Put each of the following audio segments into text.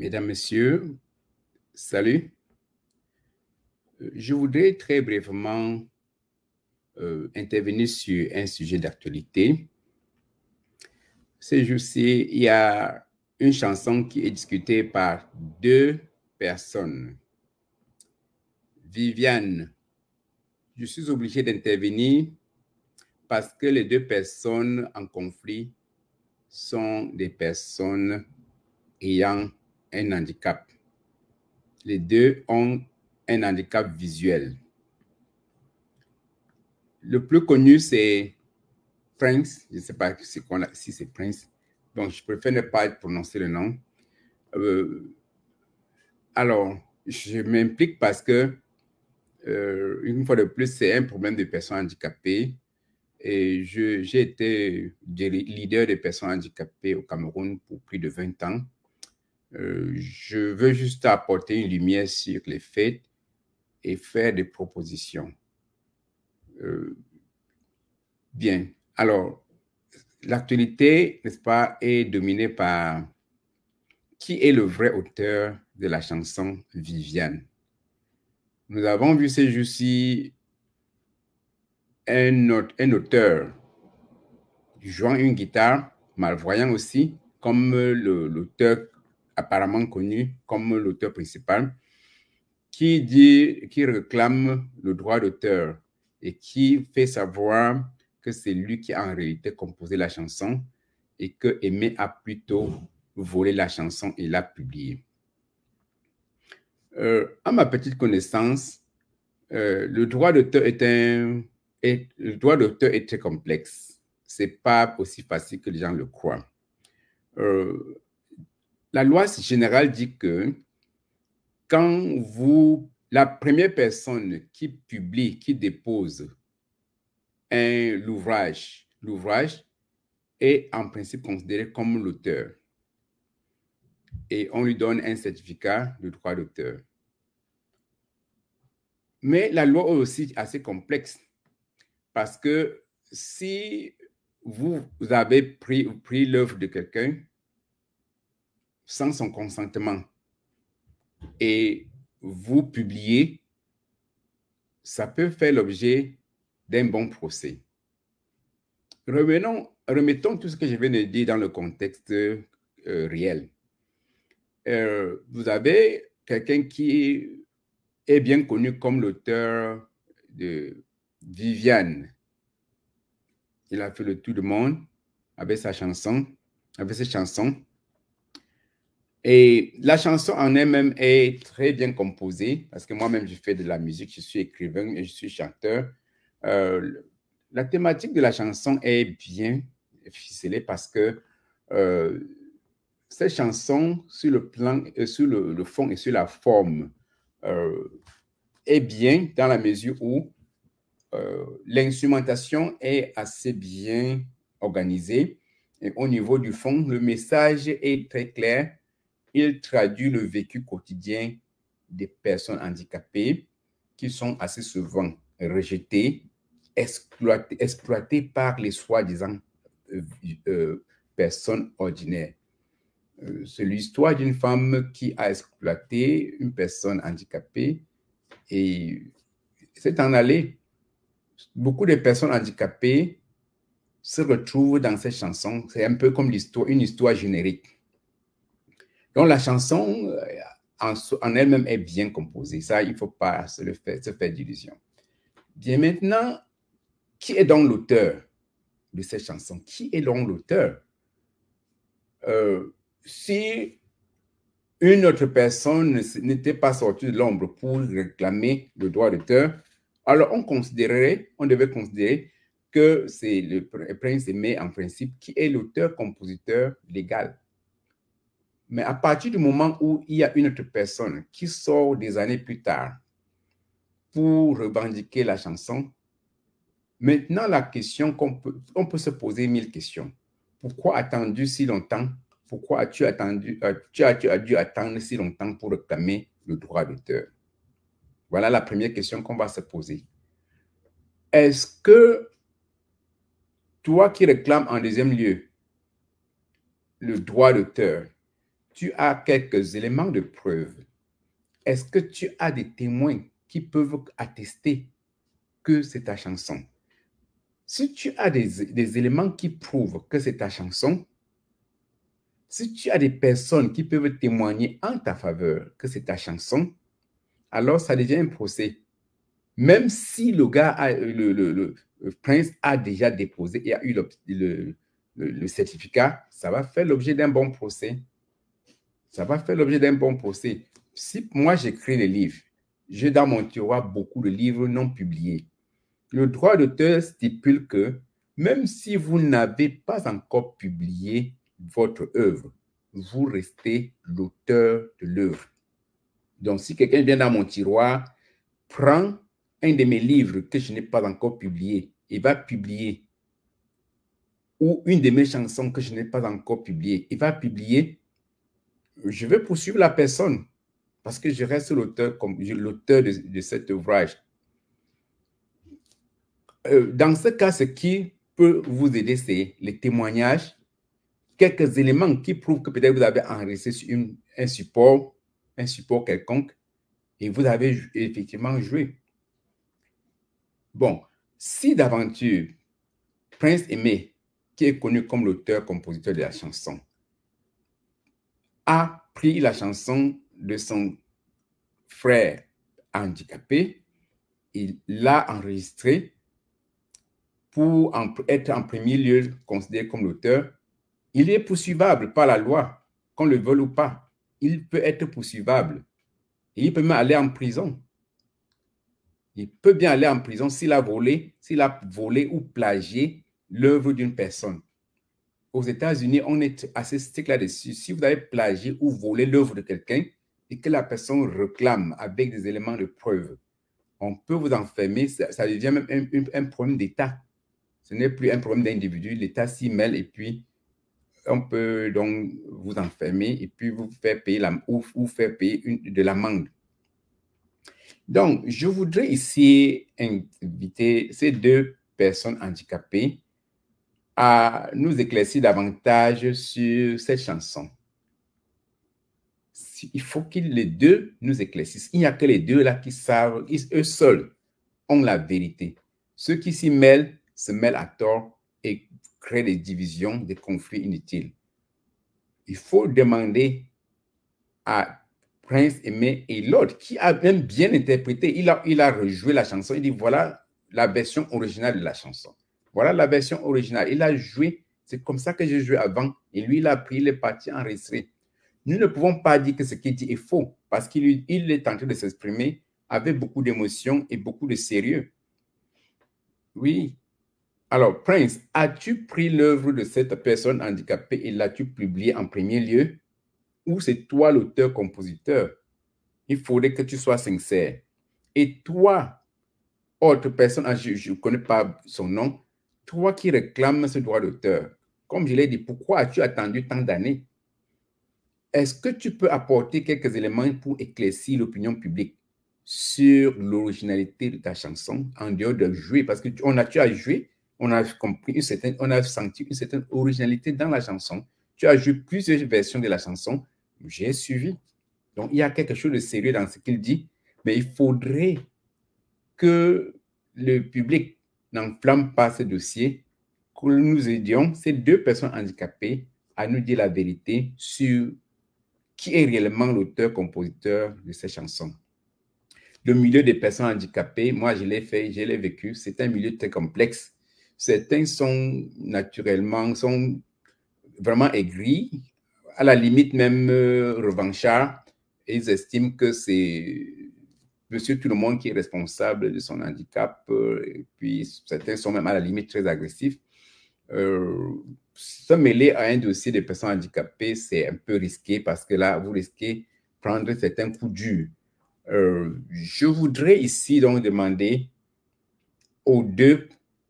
Mesdames, Messieurs, salut. Euh, je voudrais très brièvement euh, intervenir sur un sujet d'actualité. C'est jour ci il y a une chanson qui est discutée par deux personnes. Viviane, je suis obligé d'intervenir parce que les deux personnes en conflit sont des personnes ayant un handicap. Les deux ont un handicap visuel. Le plus connu, c'est Prince. Je ne sais pas si, si c'est Prince. Donc, je préfère ne pas prononcer le nom. Euh, alors, je m'implique parce que, euh, une fois de plus, c'est un problème des personnes handicapées. Et j'ai été leader des personnes handicapées au Cameroun pour plus de 20 ans. Euh, je veux juste apporter une lumière sur les faits et faire des propositions. Euh, bien. Alors, l'actualité, n'est-ce pas, est dominée par qui est le vrai auteur de la chanson Viviane. Nous avons vu ces jours-ci un, un auteur jouant une guitare, malvoyant aussi, comme l'auteur apparemment connu comme l'auteur principal, qui dit, qui réclame le droit d'auteur et qui fait savoir que c'est lui qui a en réalité composé la chanson et que Aimé a plutôt volé la chanson et l'a publiée. Euh, à ma petite connaissance, euh, le droit d'auteur est un, le droit d'auteur est très complexe. C'est pas aussi facile que les gens le croient. Euh, la loi générale dit que quand vous, la première personne qui publie, qui dépose un, l'ouvrage, l'ouvrage est en principe considéré comme l'auteur. Et on lui donne un certificat de droit d'auteur. Mais la loi est aussi assez complexe parce que si vous avez pris, pris l'œuvre de quelqu'un, sans son consentement et vous publiez, ça peut faire l'objet d'un bon procès. Revenons, remettons tout ce que je viens de dire dans le contexte euh, réel. Euh, vous avez quelqu'un qui est bien connu comme l'auteur de Viviane. Il a fait le tout du monde avec sa chanson, avec ses chansons. Et la chanson en elle-même est très bien composée, parce que moi-même, je fais de la musique, je suis écrivain et je suis chanteur. Euh, la thématique de la chanson est bien ficelée parce que euh, ces chansons, sur le plan, euh, sur le, le, fond et sur la forme, euh, est bien dans la mesure où l'instrumentation est assez bien organisée. Et au niveau du fond, le message est très clair il traduit le vécu quotidien des personnes handicapées qui sont assez souvent rejetées, exploitées, exploitées par les soi-disant euh, euh, personnes ordinaires. Euh, c'est l'histoire d'une femme qui a exploité une personne handicapée et c'est en allée. Beaucoup de personnes handicapées se retrouvent dans cette chanson. C'est un peu comme une histoire générique donc la chanson euh, en, elle-même est bien composée. Ça, il ne faut pas se, faire, se Bien maintenant, qui est donc l'auteur de cette chanson Qui est donc l'auteur euh, Si une autre personne n'était pas sortie de l'ombre pour réclamer le droit d'auteur, alors on considérerait, on devait considérer que c'est le prince aimé en principe qui est l'auteur-compositeur légal mais à partir du moment où il y a une autre personne qui sort des années plus tard pour revendiquer la chanson, maintenant la question qu'on peut, on peut se poser mille questions. Pourquoi attendu si longtemps Pourquoi as-tu attendu, as-tu, euh, as dû attendre si longtemps pour réclamer le droit d'auteur Voilà la première question qu'on va se poser. Est-ce que toi qui réclames en deuxième lieu le droit d'auteur, tu as quelques éléments de preuve, est-ce que tu as des témoins qui peuvent attester que c'est ta chanson? Si tu as des, éléments qui prouvent que c'est ta chanson, si tu as des personnes qui peuvent témoigner en ta faveur que c'est ta chanson, alors ça devient un procès. Même si le gars, euh, le, le, prince a déjà déposé et a eu le, certificat, ça va faire l'objet d'un bon procès. Ça va faire l'objet d'un bon procès. Si moi j'écris les livres, j'ai dans mon tiroir beaucoup de livres non publiés. Le droit d'auteur stipule que même si vous n'avez pas encore publié votre œuvre, vous restez l'auteur de l'œuvre. Donc, si quelqu'un vient dans mon tiroir, prend un de mes livres que je n'ai pas encore publié et va publier, ou une de mes chansons que je n'ai pas encore publiée et va publier, je vais poursuivre la personne parce que je reste l'auteur l'auteur de, cet ouvrage. Euh, dans ce cas, ce qui peut vous aider, c'est les témoignages, quelques éléments qui prouvent que peut-être vous avez enregistré sur un support, un support quelconque, et vous avez effectivement joué. Bon, si d'aventure Prince Aimé, qui est connu comme l'auteur-compositeur de la chanson, a pris la chanson de son frère handicapé, il l'a enregistrée pour être en premier lieu considéré comme l'auteur. Il est poursuivable par la loi, qu'on le veuille ou pas. Il peut être poursuivable. il peut même aller en prison. Il peut bien aller en prison s'il a volé, s'il a volé ou plagié l'œuvre d'une personne aux États-Unis, on est assez strict là-dessus. Si vous avez plagié ou volé l'œuvre de quelqu'un et que la personne réclame avec des éléments de preuve, on peut vous enfermer. Ça, devient même un, problème d'État. Ce n'est plus un problème d'individu. L'État s'y mêle et puis on peut donc vous enfermer et puis vous faire payer faire payer une, de l'amende. Donc, je voudrais ici inviter ces deux personnes handicapées à nous éclaircir davantage sur cette chanson. Il faut que les deux nous éclaircissent. Il n'y a que les deux là qui savent, eux seuls ont la vérité. Ceux qui s'y mêlent se mêlent à tort et créent des divisions, des conflits inutiles. Il faut demander à Prince Aimé et l'autre, qui a même bien interprété, il a, il a rejoué la chanson, il dit voilà la version originale de la chanson. Voilà la version originale. Il a joué. C'est comme ça que j'ai joué avant. Et lui, il a pris les parties enregistrées. Nous ne pouvons pas dire que ce qu'il dit est faux parce qu'il est en train de s'exprimer avec beaucoup d'émotion et beaucoup de sérieux. Oui. Alors, Prince, as-tu pris l'œuvre de cette personne handicapée et l'as-tu publiée en premier lieu? Ou c'est toi l'auteur-compositeur? Il faudrait que tu sois sincère. Et toi, autre personne, ah, je ne connais pas son nom, toi qui réclames ce droit d'auteur, comme je l'ai dit, pourquoi as-tu attendu tant d'années Est-ce que tu peux apporter quelques éléments pour éclaircir l'opinion publique sur l'originalité de ta chanson en dehors de jouer Parce que tu, on a, tu as joué, on a compris on a senti une certaine originalité dans la chanson. Tu as joué plusieurs versions de la chanson. J'ai suivi. Donc, il y a quelque chose de sérieux dans ce qu'il dit, mais il faudrait que le public n'enflamme pas ce dossier, que nous aidions ces deux personnes handicapées à nous dire la vérité sur qui est réellement l'auteur-compositeur de ces chansons. Le milieu des personnes handicapées, moi je l'ai fait, je l'ai vécu, c'est un milieu très complexe. Certains sont naturellement, sont vraiment aigris, à la limite même euh, revanchards, et Ils estiment que c'est monsieur tout le monde qui est responsable de son handicap, euh, et puis certains sont même à la limite très agressifs. Euh, se mêler à un dossier de personnes handicapées, c'est un peu risqué parce que là, vous risquez de prendre certains coups durs. Euh, je voudrais ici donc demander aux deux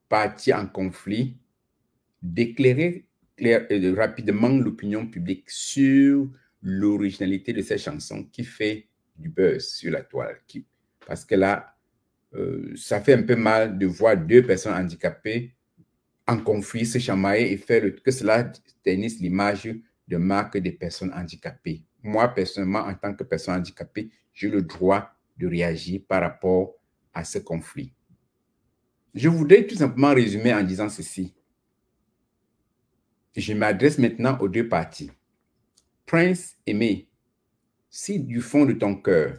parties en conflit d'éclairer rapidement l'opinion publique sur l'originalité de ces chanson qui fait du beurre sur la toile. Qui, parce que là, euh, ça fait un peu mal de voir deux personnes handicapées en conflit se chamailler et faire que cela ternisse l'image de marque des personnes handicapées. Moi, personnellement, en tant que personne handicapée, j'ai le droit de réagir par rapport à ce conflit. Je voudrais tout simplement résumer en disant ceci. Je m'adresse maintenant aux deux parties. Prince Aimé si du fond de ton cœur,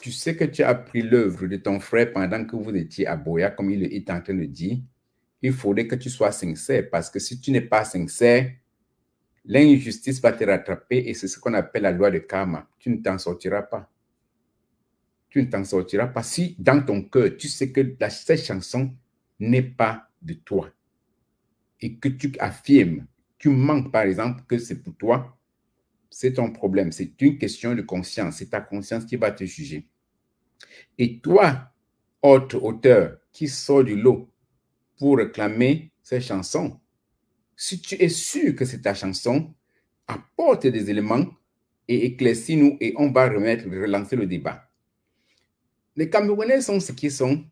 tu sais que tu as pris l'œuvre de ton frère pendant que vous étiez à Boya, comme il est en train de dire, il faudrait que tu sois sincère, parce que si tu n'es pas sincère, l'injustice va te rattraper et c'est ce qu'on appelle la loi de karma. Tu ne t'en sortiras pas. Tu ne t'en sortiras pas si dans ton cœur, tu sais que la, cette chanson n'est pas de toi et que tu affirmes, tu manques par exemple que c'est pour toi, c'est ton problème, c'est une question de conscience, c'est ta conscience qui va te juger. Et toi, autre auteur qui sort du lot pour réclamer ces chansons, si tu es sûr que c'est ta chanson, apporte des éléments et éclaircis-nous et on va remettre, relancer le débat. Les Camerounais sont ce qu'ils sont.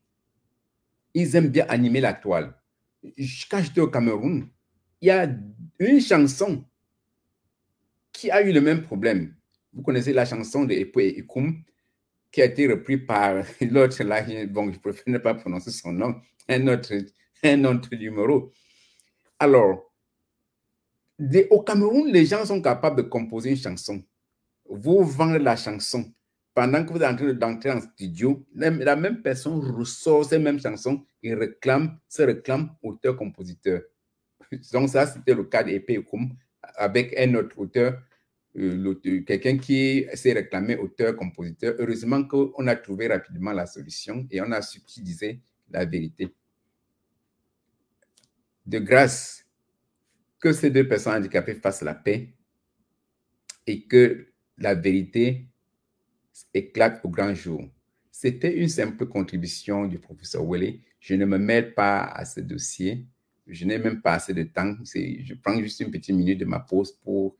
Ils aiment bien animer la toile. Quand j'étais au Cameroun, il y a une chanson qui a eu le même problème. Vous connaissez la chanson de Epo qui a été reprise par l'autre, là, bon, je préfère ne pas prononcer son nom, un autre, un numéro. Alors, au Cameroun, les gens sont capables de composer une chanson. Vous vendez la chanson. Pendant que vous êtes en train d'entrer en studio, la, même personne ressort ces mêmes chansons et réclame, se réclame auteur-compositeur. Donc, ça, c'était le cas d'Epe Ikum avec un autre auteur, euh, quelqu'un qui s'est réclamé auteur-compositeur. Heureusement qu'on a trouvé rapidement la solution et on a su la vérité. De grâce, que ces deux personnes handicapées fassent la paix et que la vérité éclate au grand jour. C'était une simple contribution du professeur Welle. Je ne me mêle pas à ce dossier je n'ai même pas assez de temps. Je prends juste une petite minute de ma pause pour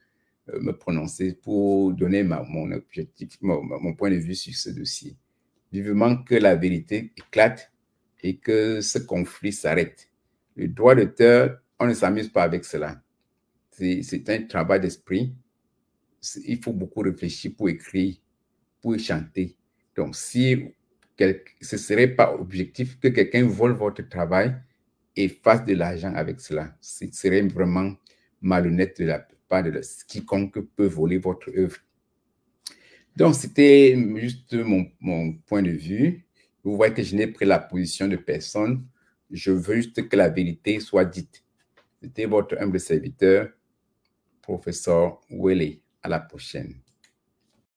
euh, me prononcer, pour donner mon objectif, mon, point de vue sur ce dossier. Vivement que la vérité éclate et que ce conflit s'arrête. Le droit d'auteur, on ne s'amuse pas avec cela. C'est un travail d'esprit. Il faut beaucoup réfléchir pour écrire, pour chanter. Donc, si ce ne serait pas objectif que quelqu'un vole votre travail, et fasse de l'argent avec cela. Ce serait vraiment malhonnête de la part de quiconque peut voler votre œuvre. Donc, c'était juste mon, mon, point de vue. Vous voyez que je n'ai pris la position de personne. Je veux juste que la vérité soit dite. C'était votre humble serviteur, professeur Wele. À la prochaine.